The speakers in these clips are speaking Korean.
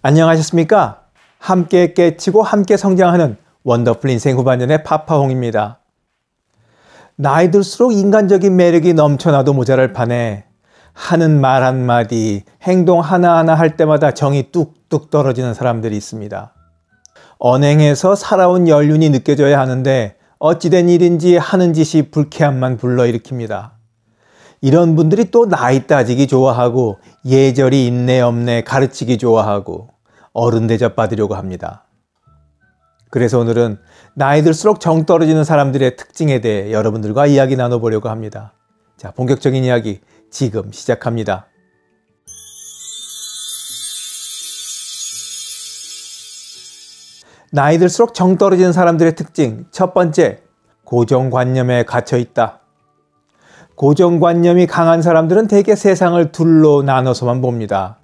안녕하셨습니까? 함께 깨치고 함께 성장하는 원더풀 인생 후반년의 파파홍입니다. 나이 들수록 인간적인 매력이 넘쳐나도 모자랄 판에 하는 말 한마디, 행동 하나하나 할 때마다 정이 뚝뚝 떨어지는 사람들이 있습니다. 언행에서 살아온 연륜이 느껴져야 하는데 어찌된 일인지 하는 짓이 불쾌함만 불러일으킵니다. 이런 분들이 또 나이 따지기 좋아하고 예절이 있네 없네 가르치기 좋아하고 어른 대접받으려고 합니다. 그래서 오늘은 나이 들수록 정 떨어지는 사람들의 특징에 대해 여러분들과 이야기 나눠보려고 합니다. 자, 본격적인 이야기 지금 시작합니다. 나이 들수록 정 떨어지는 사람들의 특징 첫 번째 고정관념에 갇혀 있다. 고정관념이 강한 사람들은 대개 세상을 둘로 나눠서만 봅니다.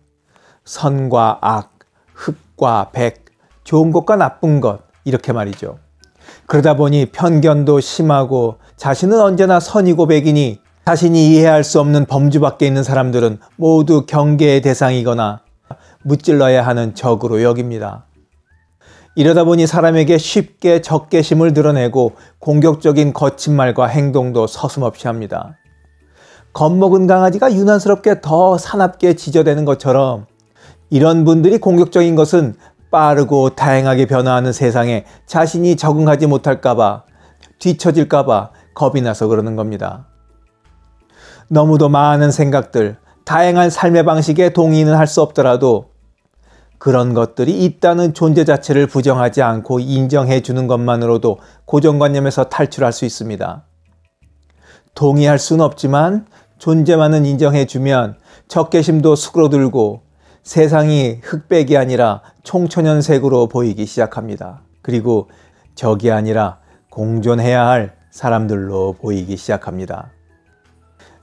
선과 악, 흑과 백, 좋은 것과 나쁜 것, 이렇게 말이죠. 그러다 보니 편견도 심하고 자신은 언제나 선이고 백이니 자신이 이해할 수 없는 범주 밖에 있는 사람들은 모두 경계의 대상이거나 무찔러야 하는 적으로 여깁니다. 이러다 보니 사람에게 쉽게 적개심을 드러내고 공격적인 거친 말과 행동도 서슴없이 합니다. 겁먹은 강아지가 유난스럽게 더 사납게 지저대는 것처럼 이런 분들이 공격적인 것은 빠르고 다양하게 변화하는 세상에 자신이 적응하지 못할까봐 뒤처질까봐 겁이 나서 그러는 겁니다. 너무도 많은 생각들, 다양한 삶의 방식에 동의는 할 수 없더라도 그런 것들이 있다는 존재 자체를 부정하지 않고 인정해 주는 것만으로도 고정관념에서 탈출할 수 있습니다. 동의할 수는 없지만 존재만은 인정해주면 적개심도 수그러들고 세상이 흑백이 아니라 총천연색으로 보이기 시작합니다. 그리고 적이 아니라 공존해야 할 사람들로 보이기 시작합니다.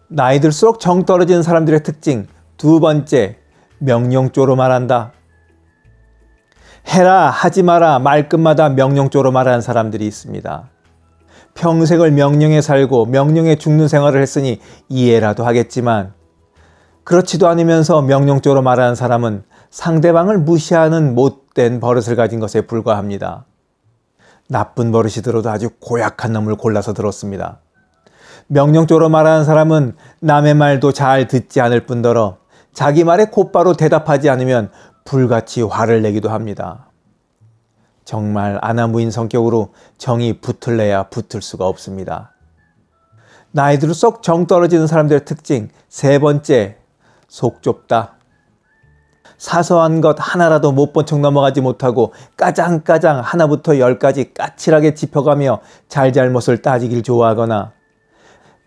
나이 들수록 정 떨어지는 사람들의 특징 두 번째, 명령조로 말한다. 해라, 하지 마라, 말끝마다 명령조로 말하는 사람들이 있습니다. 평생을 명령에 살고 명령에 죽는 생활을 했으니 이해라도 하겠지만 그렇지도 않으면서 명령적으로 말하는 사람은 상대방을 무시하는 못된 버릇을 가진 것에 불과합니다. 나쁜 버릇이 들어도 아주 고약한 놈을 골라서 들었습니다. 명령적으로 말하는 사람은 남의 말도 잘 듣지 않을 뿐더러 자기 말에 곧바로 대답하지 않으면 불같이 화를 내기도 합니다. 정말 아나무인 성격으로 정이 붙을래야 붙을 수가 없습니다. 나이 들어쏙 정 떨어지는 사람들의 특징 세 번째 속 좁다. 사소한 것 하나라도 못 본 척 넘어가지 못하고 까장까장 하나부터 열까지 까칠하게 짚어가며 잘잘못을 따지길 좋아하거나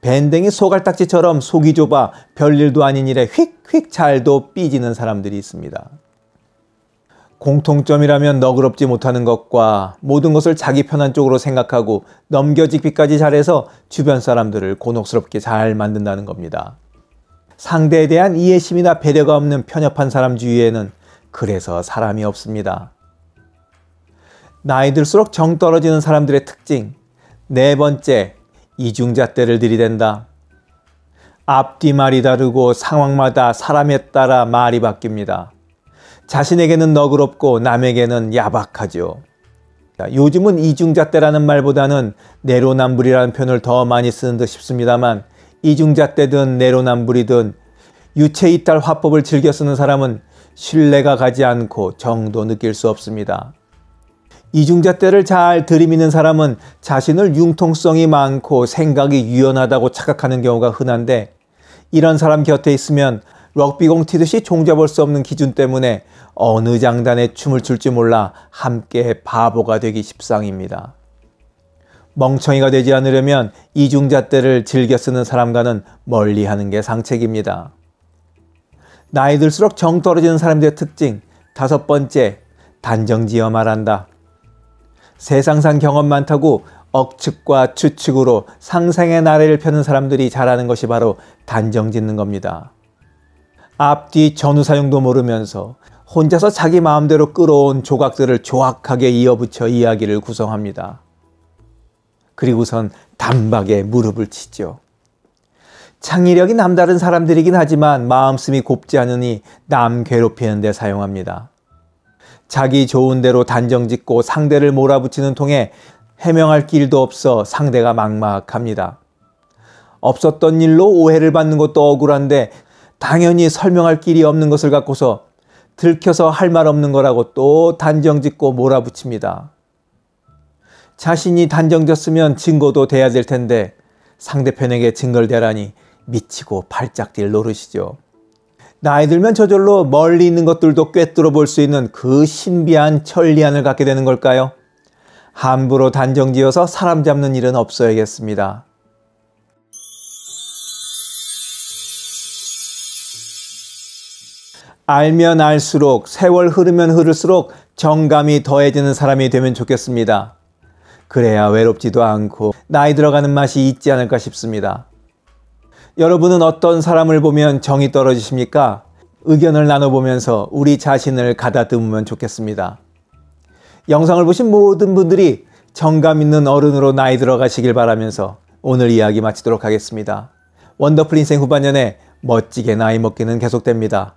밴댕이 소갈딱지처럼 속이 좁아 별일도 아닌 일에 휙휙 잘도 삐지는 사람들이 있습니다. 공통점이라면 너그럽지 못하는 것과 모든 것을 자기 편한 쪽으로 생각하고 넘겨짓기까지 잘해서 주변 사람들을 곤혹스럽게 잘 만든다는 겁니다. 상대에 대한 이해심이나 배려가 없는 편협한 사람 주위에는 그래서 사람이 없습니다. 나이 들수록 정 떨어지는 사람들의 특징. 네 번째, 이중잣대를 들이댄다. 앞뒤 말이 다르고 상황마다 사람에 따라 말이 바뀝니다. 자신에게는 너그럽고 남에게는 야박하죠요즘은이중잣대라는 말보다는 내로남불이라는 표현을 더 많이 쓰는 듯 싶습니다만 이중잣대든 내로남불이든 유체 이탈 화법을 즐겨 쓰는 사람은 신뢰가 가지 않고 정도 느낄 수 없습니다. 이중잣대를잘 들이미는 사람은 자신을 융통성이 많고 생각이 유연하다고 착각하는 경우가 흔한데 이런 사람 곁에 있으면 럭비공 튀듯이 종잡을 수 없는 기준 때문에 어느 장단에 춤을 출지 몰라 함께 바보가 되기 십상입니다. 멍청이가 되지 않으려면 이중잣대를 즐겨 쓰는 사람과는 멀리 하는 게 상책입니다. 나이 들수록 정 떨어지는 사람들의 특징 다섯 번째 단정지어 말한다. 세상상 경험 많다고 억측과 추측으로 상상의 나래를 펴는 사람들이 잘하는 것이 바로 단정짓는 겁니다. 앞뒤 전후 사용도 모르면서 혼자서 자기 마음대로 끌어온 조각들을 조악하게 이어붙여 이야기를 구성합니다. 그리고선 단박에 무릎을 치죠. 창의력이 남다른 사람들이긴 하지만 마음씀이 곱지 않으니 남 괴롭히는 데 사용합니다. 자기 좋은 대로 단정 짓고 상대를 몰아붙이는 통에 해명할 길도 없어 상대가 막막합니다. 없었던 일로 오해를 받는 것도 억울한데 당연히 설명할 길이 없는 것을 갖고서 들켜서 할 말 없는 거라고 또 단정짓고 몰아붙입니다. 자신이 단정졌으면 증거도 돼야 될 텐데 상대편에게 증거를 대라니 미치고 발짝 뛸 노릇이죠. 나이 들면 저절로 멀리 있는 것들도 꿰뚫어 볼 수 있는 그 신비한 천리안을 갖게 되는 걸까요? 함부로 단정지어서 사람 잡는 일은 없어야겠습니다. 알면 알수록 세월 흐르면 흐를수록 정감이 더해지는 사람이 되면 좋겠습니다. 그래야 외롭지도 않고 나이 들어가는 맛이 있지 않을까 싶습니다. 여러분은 어떤 사람을 보면 정이 떨어지십니까? 의견을 나눠보면서 우리 자신을 가다듬으면 좋겠습니다. 영상을 보신 모든 분들이 정감 있는 어른으로 나이 들어가시길 바라면서 오늘 이야기 마치도록 하겠습니다. 원더풀 인생 후반년에 멋지게 나이 먹기는 계속됩니다.